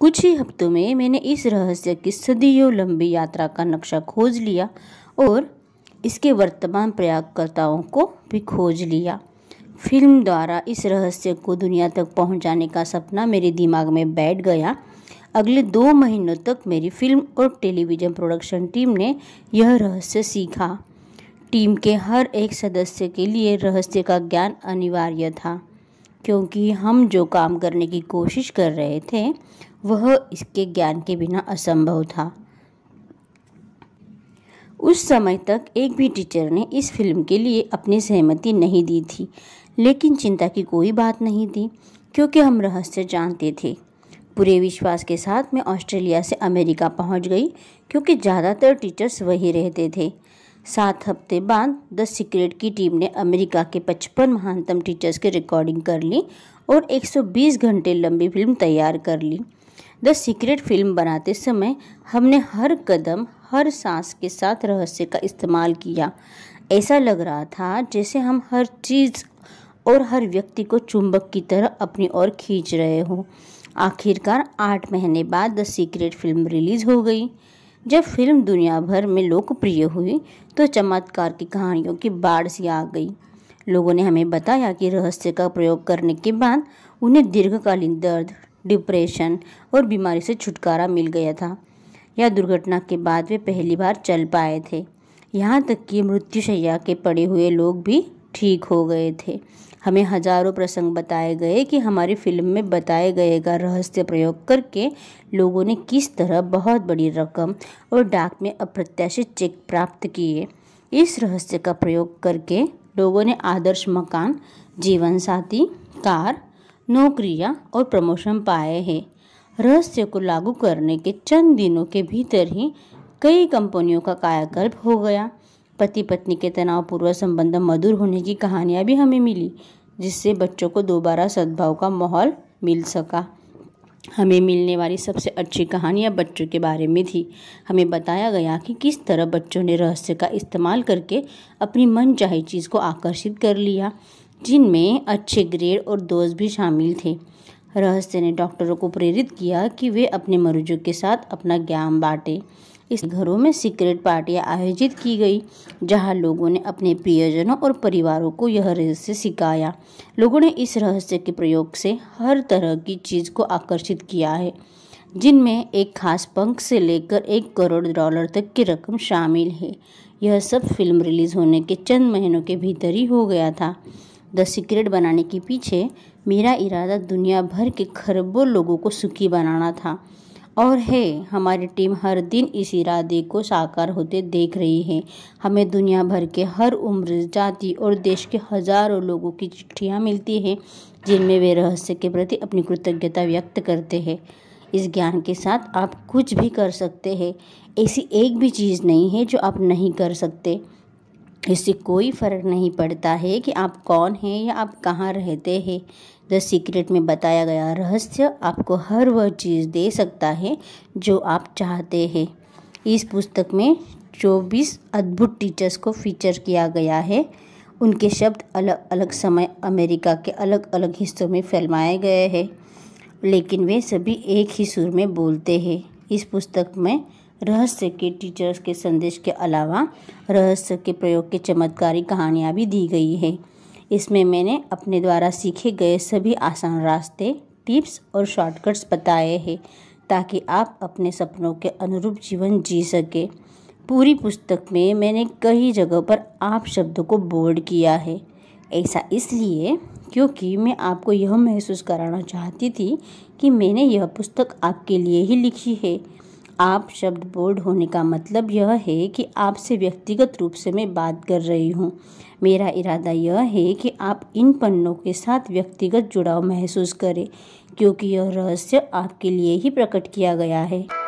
कुछ ही हफ्तों में मैंने इस रहस्य की सदियों लंबी यात्रा का नक्शा खोज लिया और इसके वर्तमान प्रयागकर्ताओं को भी खोज लिया फिल्म द्वारा इस रहस्य को दुनिया तक पहुंचाने का सपना मेरे दिमाग में बैठ गया अगले दो महीनों तक मेरी फिल्म और टेलीविज़न प्रोडक्शन टीम ने यह रहस्य सीखा टीम के हर एक सदस्य के लिए रहस्य का ज्ञान अनिवार्य था क्योंकि हम जो काम करने की कोशिश कर रहे थे वह इसके ज्ञान के बिना असंभव था उस समय तक एक भी टीचर ने इस फिल्म के लिए अपनी सहमति नहीं दी थी लेकिन चिंता की कोई बात नहीं थी क्योंकि हम रहस्य जानते थे पूरे विश्वास के साथ मैं ऑस्ट्रेलिया से अमेरिका पहुंच गई क्योंकि ज़्यादातर टीचर्स वहीं रहते थे सात हफ्ते बाद द सीक्रेट की टीम ने अमेरिका के पचपन महानतम टीचर्स की रिकॉर्डिंग कर ली और 120 घंटे लंबी फिल्म तैयार कर ली द सीक्रेट फिल्म बनाते समय हमने हर कदम हर सांस के साथ रहस्य का इस्तेमाल किया ऐसा लग रहा था जैसे हम हर चीज़ और हर व्यक्ति को चुंबक की तरह अपनी ओर खींच रहे हों आखिरकार आठ महीने बाद द सीक्रेट फिल्म रिलीज़ हो गई जब फिल्म दुनिया भर में लोकप्रिय हुई तो चमत्कार की कहानियों की बाढ़ सी आ गई लोगों ने हमें बताया कि रहस्य का प्रयोग करने के बाद उन्हें दीर्घकालीन दर्द डिप्रेशन और बीमारी से छुटकारा मिल गया था यह दुर्घटना के बाद वे पहली बार चल पाए थे यहाँ तक कि मृत्युशैया के पड़े हुए लोग भी ठीक हो गए थे हमें हजारों प्रसंग बताए गए कि हमारी फिल्म में बताए गए का रहस्य प्रयोग करके लोगों ने किस तरह बहुत बड़ी रकम और डाक में अप्रत्याशित चेक प्राप्त किए इस रहस्य का प्रयोग करके लोगों ने आदर्श मकान जीवन साथी कार नौकरियां और प्रमोशन पाए हैं रहस्य को लागू करने के चंद दिनों के भीतर ही कई कंपनियों का कायाकल्प हो गया पति पत्नी के तनावपूर्वक संबंध मधुर होने की कहानियाँ भी हमें मिली जिससे बच्चों को दोबारा सद्भाव का माहौल मिल सका हमें मिलने वाली सबसे अच्छी कहानियाँ बच्चों के बारे में थी हमें बताया गया कि किस तरह बच्चों ने रहस्य का इस्तेमाल करके अपनी मन चाहे चीज़ को आकर्षित कर लिया जिनमें अच्छे ग्रेड और दोस्त भी शामिल थे रहस्य ने डॉक्टरों को प्रेरित किया कि वे अपने मरीजों के साथ अपना ज्ञान बांटे इस घरों में सीक्रेट पार्टियां आयोजित की गई जहां लोगों ने अपने प्रियजनों और परिवारों को यह रहस्य सिखाया लोगों ने इस रहस्य के प्रयोग से हर तरह की चीज़ को आकर्षित किया है जिनमें एक खास पंख से लेकर एक करोड़ डॉलर तक की रकम शामिल है यह सब फिल्म रिलीज़ होने के चंद महीनों के भीतर ही हो गया था द सीक्रेट बनाने के पीछे मेरा इरादा दुनिया भर के खरबों लोगों को सुखी बनाना था और है हमारी टीम हर दिन इस इरादे को साकार होते देख रही है हमें दुनिया भर के हर उम्र जाति और देश के हजारों लोगों की चिट्ठियाँ मिलती हैं जिनमें वे रहस्य के प्रति अपनी कृतज्ञता व्यक्त करते हैं इस ज्ञान के साथ आप कुछ भी कर सकते हैं ऐसी एक भी चीज़ नहीं है जो आप नहीं कर सकते इससे कोई फ़र्क नहीं पड़ता है कि आप कौन हैं या आप कहाँ रहते हैं द सीक्रेट में बताया गया रहस्य आपको हर वह चीज़ दे सकता है जो आप चाहते हैं इस पुस्तक में चौबीस अद्भुत टीचर्स को फीचर किया गया है उनके शब्द अलग अलग समय अमेरिका के अलग अलग हिस्सों में फैलमाए गए हैं लेकिन वे सभी एक ही सुर में बोलते हैं इस पुस्तक में रहस्य के टीचर्स के संदेश के अलावा रहस्य के प्रयोग की चमत्कारी कहानियाँ भी दी गई है इसमें मैंने अपने द्वारा सीखे गए सभी आसान रास्ते टिप्स और शॉर्टकट्स बताए हैं ताकि आप अपने सपनों के अनुरूप जीवन जी सके पूरी पुस्तक में मैंने कई जगह पर आप शब्द को बोर्ड किया है ऐसा इसलिए क्योंकि मैं आपको यह महसूस कराना चाहती थी कि मैंने यह पुस्तक आपके लिए ही लिखी है आप शब्द बोर्ड होने का मतलब यह है कि आपसे व्यक्तिगत रूप से मैं बात कर रही हूँ मेरा इरादा यह है कि आप इन पन्नों के साथ व्यक्तिगत जुड़ाव महसूस करें क्योंकि यह रहस्य आपके लिए ही प्रकट किया गया है